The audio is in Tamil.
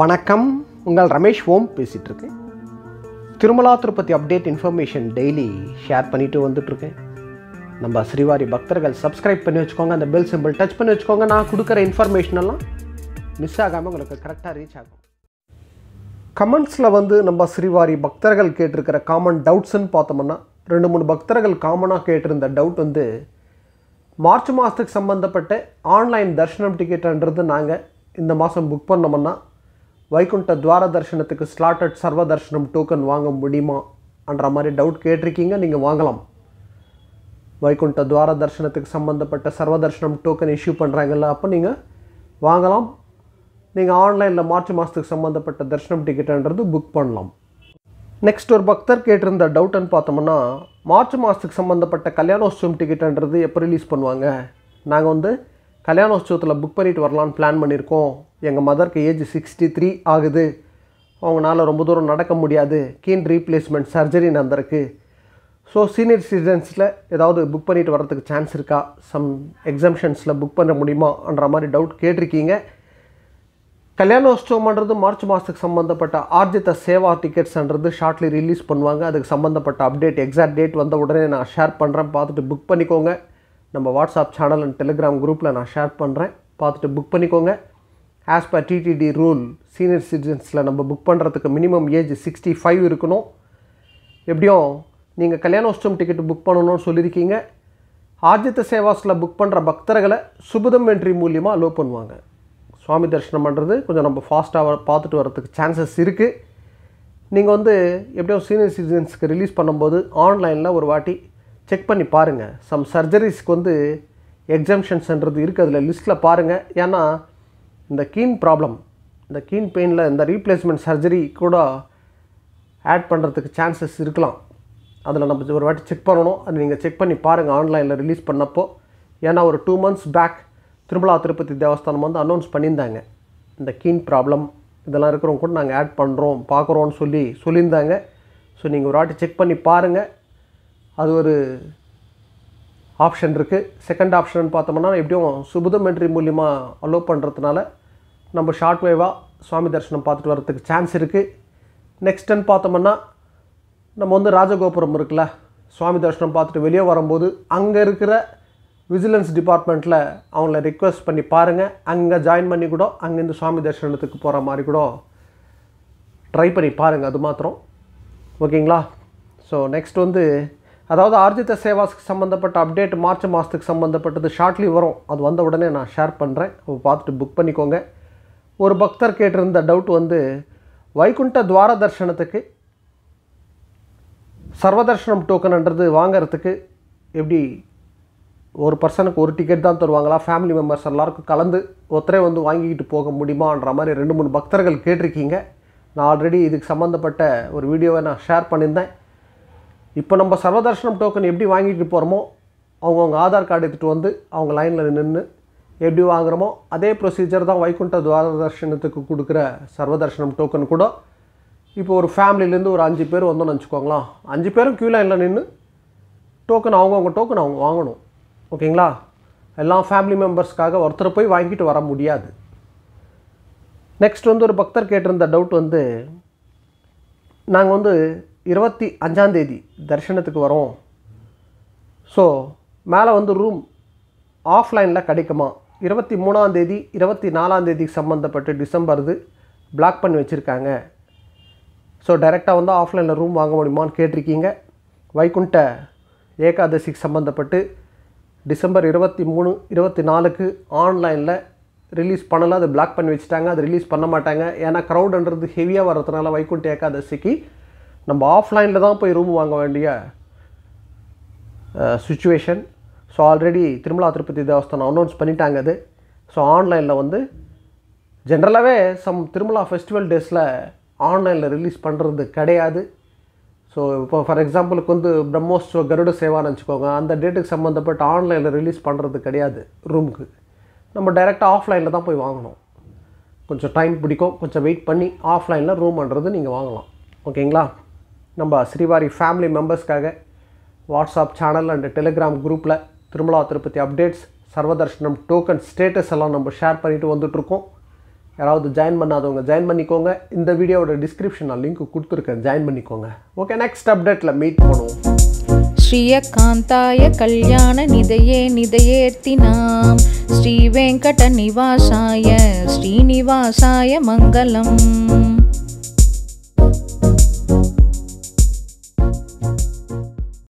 வணக்கம் உங்கள் ரமேஷ் ஓம் பேசிகிட்ருக்கேன் Tirumala Tirupati update information daily share பண்ணிவிட்டு வந்துட்ருக்கேன் நம்ம ஸ்ரீவாரி பக்தர்கள் சப்ஸ்கிரைப் பண்ணி வச்சுக்கோங்க அந்த பெல் சிம்பிள் டச் பண்ணி வச்சுக்கோங்க நான் கொடுக்குற இன்ஃபர்மேஷன் எல்லாம் மிஸ் ஆகாமல் உங்களுக்கு கரெக்டாக ரீச் ஆகும் கமெண்ட்ஸில் வந்து நம்ம ஸ்ரீவாரி பக்தர்கள் கேட்டிருக்கிற காமன் டவுட்ஸ்ன்னு பார்த்தோம்னா ரெண்டு மூணு பக்தர்கள் காமனாக கேட்டிருந்த டவுட் வந்து மார்ச் மாதத்துக்கு சம்மந்தப்பட்ட ஆன்லைன் தர்ஷனம் டிக்கெட்டுன்றது நாங்கள் இந்த மாதம் புக் பண்ணோம்னா வைகுண்ட துவார தர்ஷனத்துக்கு ஸ்லாட்டட் சர்வ தர்ஷனம் டோக்கன் வாங்க முடியுமான்ற மாதிரி டவுட் கேட்டிருக்கீங்க நீங்கள் வாங்கலாம் வைகுண்ட துவார தர்ஷனத்துக்கு சம்மந்தப்பட்ட சர்வ தர்ஷனம் டோக்கன் இஷ்யூ பண்ணுறாங்கல்ல அப்போ நீங்கள் வாங்கலாம் நீங்கள் ஆன்லைனில் மார்ச் மாதத்துக்கு சம்மந்தப்பட்ட தர்ஷனம் டிக்கெட்டுன்றது புக் பண்ணலாம் நெக்ஸ்ட் ஒரு பக்தர் கேட்டிருந்த டவுட்டுன்னு பார்த்தோம்னா மார்ச் மாதத்துக்கு சம்மந்தப்பட்ட கல்யாணோத்சவம் டிக்கெட்டுன்றது எப்போ ரிலீஸ் பண்ணுவாங்க நாங்கள் வந்து கல்யாண உற்சவத்தில் புக் பண்ணிட்டு வரலான்னு பிளான் பண்ணியிருக்கோம் எங்கள் மதருக்கு ஏஜ் சிக்ஸ்டி த்ரீ ஆகுது அவங்களால ரொம்ப தூரம் நடக்க முடியாது கீன் ரீப்ளேஸ்மெண்ட் சர்ஜரி நடந்திருக்கு ஸோ சீனியர் சிட்டிசன்ஸில் ஏதாவது புக் பண்ணிட்டு வரதுக்கு சான்ஸ் இருக்கா சம் எக்ஸம்ஷன்ஸில் புக் பண்ண முடியுமான்ற மாதிரி டவுட் கேட்டிருக்கீங்க கல்யாண உற்சவம்ன்றது மார்ச் மாதத்துக்கு சம்மந்தப்பட்ட ஆர்ஜித்த சேவா டிக்கெட்ஸ்ன்றது ஷார்ட்லி ரிலீஸ் பண்ணுவாங்க அதுக்கு சம்மந்தப்பட்ட அப்டேட் எக்ஸாக்ட் டேட் வந்த உடனே நான் ஷேர் பண்ணுறேன் பார்த்துட்டு புக் பண்ணிக்கோங்க நம்ம வாட்ஸ்அப் சேனல் அண்ட் டெலிகிராம் குரூப்பில் நான் ஷேர் பண்ணுறேன் பார்த்துட்டு புக் பண்ணிக்கோங்க as per TTD rule senior சிட்டிசன்ஸில் நம்ம புக் பண்ணுறதுக்கு மினிமம் ஏஜ் சிக்ஸ்டி ஃபைவ் இருக்கணும் எப்படியும் நீங்கள் கல்யாணோஷ்டம் டிக்கெட்டு புக் பண்ணணும்னு சொல்லியிருக்கீங்க ஆர்ஜித்த சேவாஸில் புக் பண்ணுற பக்தர்களை சுபதம் வென்றி மூலியமாக அலோவ் பண்ணுவாங்க சுவாமி தரிசனம் பண்ணுறது கொஞ்சம் நம்ம ஃபாஸ்ட்டாக பார்த்துட்டு வரத்துக்கு சான்சஸ் இருக்குது நீங்கள் வந்து எப்படியோ சீனியர் சிட்டிசன்ஸுக்கு ரிலீஸ் பண்ணும்போது ஆன்லைனில் ஒரு வாட்டி செக் பண்ணி பாருங்கள் சம் சர்ஜரிஸ்க்கு வந்து எக்ஸம்ஷன்ஸ்ன்றது இருக்குது அதில் லிஸ்ட்டில் பாருங்கள் ஏன்னா இந்த கீன் ப்ராப்ளம் இந்த கீன் பெயினில் இந்த ரீப்ளேஸ்மெண்ட் சர்ஜரி கூட ஆட் பண்ணுறதுக்கு சான்சஸ் இருக்கலாம் அதில் நம்ம ஒரு வாட்டி செக் பண்ணணும் அது நீங்கள் செக் பண்ணி பாருங்கள் ஆன்லைனில் ரிலீஸ் பண்ணப்போ ஏன்னா ஒரு two months back Tirumala Tirupati Devasthanam வந்து அனௌன்ஸ் பண்ணியிருந்தாங்க இந்த கீன் ப்ராப்ளம் இதெல்லாம் இருக்கிறவங்க கூட நாங்கள் ஆட் பண்ணுறோம் பார்க்குறோன்னு சொல்லி சொல்லியிருந்தாங்க ஸோ நீங்கள் ஒரு வாட்டி செக் பண்ணி பாருங்கள் அது ஒரு ஆப்ஷன் இருக்குது செகண்ட் ஆப்ஷன் பார்த்தோம்னா எப்படியும் சுபுதமெண்ட்ரி மூலியமாக அலோவ் பண்ணுறதுனால நம்ம ஷார்ட் வேவாக சுவாமி தரிசனம் பார்த்துட்டு வரத்துக்கு சான்ஸ் இருக்குது நெக்ஸ்ட்டுன்னு பார்த்தோம்னா நம்ம வந்து ராஜகோபுரம் இருக்குல்ல சுவாமி தரிசனம் பார்த்துட்டு வெளியே வரும்போது அங்கே இருக்கிற விஜிலன்ஸ் டிபார்ட்மெண்ட்டில் அவங்கள ரிக்வெஸ்ட் பண்ணி பாருங்கள் அங்கே ஜாயின் பண்ணி கூட அங்கேருந்து சுவாமி தரிசனத்துக்கு போகிற மாதிரி கூட ட்ரை பண்ணி பாருங்கள் அது மாத்திரம் ஓகேங்களா ஸோ நெக்ஸ்ட் வந்து அதாவது ஆர்ஜித சேவாஸ்க்கு சம்மந்தப்பட்ட அப்டேட் மார்ச் மாதத்துக்கு சம்மந்தப்பட்டது ஷார்ட்லி வரும் அது வந்த உடனே நான் ஷேர் பண்ணுறேன் அப்போ பார்த்துட்டு புக் பண்ணிக்கோங்க ஒரு பக்தர் கேட்டிருந்த டவுட் வந்து வைகுண்ட துவார தர்ஷனத்துக்கு சர்வதர்ஷனம் டோக்கன்ன்றது வாங்கிறதுக்கு எப்படி ஒரு பர்சனுக்கு ஒரு டிக்கெட் தான் தருவாங்களா ஃபேமிலி மெம்பர்ஸ் எல்லாருக்கும் கலந்து ஒத்தரே வந்து வாங்கிக்கிட்டு போக முடியுமான்ற மாதிரி ரெண்டு மூணு பக்தர்கள் கேட்டிருக்கீங்க நான் ஆல்ரெடி இதுக்கு சம்மந்தப்பட்ட ஒரு வீடியோவை நான் ஷேர் பண்ணியிருந்தேன் இப்போ நம்ம சர்வதர்ஷனம் டோக்கன் எப்படி வாங்கிட்டு போகிறோமோ அவங்கவுங்க ஆதார் கார்டு எடுத்துகிட்டு வந்து அவங்க லைனில் நின்று எப்படி வாங்குகிறோமோ அதே ப்ரொசீஜர் தான் வைகுண்ட துவாரதர்ஷனத்துக்கு கொடுக்குற சர்வதர்ஷனம் டோக்கன் கூட இப்போ ஒரு ஃபேமிலிலேருந்து ஒரு அஞ்சு பேர் வந்தோம்னு வச்சுக்கோங்களேன் அஞ்சு பேரும் க்யூ லைனில் நின்று டோக்கன் அவங்கவுங்க டோக்கன் அவங்க வாங்கணும் ஓகேங்களா எல்லா ஃபேமிலி மெம்பர்ஸ்க்காக ஒருத்தர் போய் வாங்கிட்டு வர முடியாது நெக்ஸ்ட் வந்து ஒரு பக்தர் கேட்டிருந்த டவுட் வந்து நாங்கள் வந்து இருபத்தி அஞ்சாந்தேதி தரிசனத்துக்கு வரோம் ஸோ மேலே வந்து ரூம் ஆஃப்லைனில் கிடைக்குமா இருபத்தி மூணாந்தேதி இருபத்தி நாலாந்தேதி சம்மந்தப்பட்டு டிசம்பர்து பிளாக் பண்ணி வச்சுருக்காங்க ஸோ டைரெக்டாக வந்து ஆஃப்லைனில் ரூம் வாங்க முடியுமான்னு கேட்டிருக்கீங்க வைகுண்ட ஏகாதசிக்கு சம்மந்தப்பட்டு டிசம்பர் இருபத்தி மூணு இருபத்தி நாலுக்கு ஆன்லைனில் ரிலீஸ் பண்ணலாம் அதை பிளாக் பண்ணி வச்சுட்டாங்க அது ரிலீஸ் பண்ண மாட்டாங்க ஏன்னா க்ரௌடுன்றது ஹெவியாக வர்றதுனால வைகுண்ட ஏகாதசிக்கு நம்ம ஆஃப்லைனில் தான் போய் ரூம் வாங்க வேண்டிய situation so already Tirumala Tirupati Devasthanam announce பண்ணிட்டாங்க அது ஸோ ஆன்லைனில் வந்து ஜென்ரலாகவே சம் திருமலா ஃபெஸ்டிவல் டேஸில் ஆன்லைனில் ரிலீஸ் பண்ணுறது கிடையாது ஸோ இப்போ ஃபார் எக்ஸாம்பிளுக்கு வந்து பிரம்மோஸ்வ கருட சேவான்னு வச்சுக்கோங்க அந்த டேட்டுக்கு சம்மந்தப்பட்ட ஆன்லைனில் ரிலீஸ் பண்ணுறது கிடையாது ரூமுக்கு நம்ம டைரெக்டாக ஆஃப்லைனில் தான் போய் வாங்கணும் கொஞ்சம் டைம் பிடிக்கும் கொஞ்சம் வெயிட் பண்ணி ஆஃப்லைனில் ரூம்ன்றது நீங்கள் வாங்கலாம் ஓகேங்களா நம்ம ஸ்ரீவாரி ஃபேமிலி மெம்பர்ஸ்க்காக வாட்ஸ்அப் சேனல் அண்டு டெலிகிராம் குரூப்பில் Tirumala Tirupati updates Sarvadarshanam token status எல்லாம் நம்ம ஷேர் பண்ணிவிட்டு வந்துட்ருக்கோம் யாராவது ஜாயின் பண்ணாதவங்க ஜாயின் பண்ணிக்கோங்க இந்த வீடியோட டிஸ்கிரிப்ஷன் நான் லிங்க் கொடுத்துருக்கேன் ஜாயின் பண்ணிக்கோங்க ஓகே நெக்ஸ்ட் அப்டேட்டில் மீட் பண்ணுவோம் ஸ்ரீயகாந்தாய கல்யாண நிதையே நிதையேத்தி நாம் ஸ்ரீ வெங்கட நிவாசாய ஸ்ரீனிவாசாய மங்களம்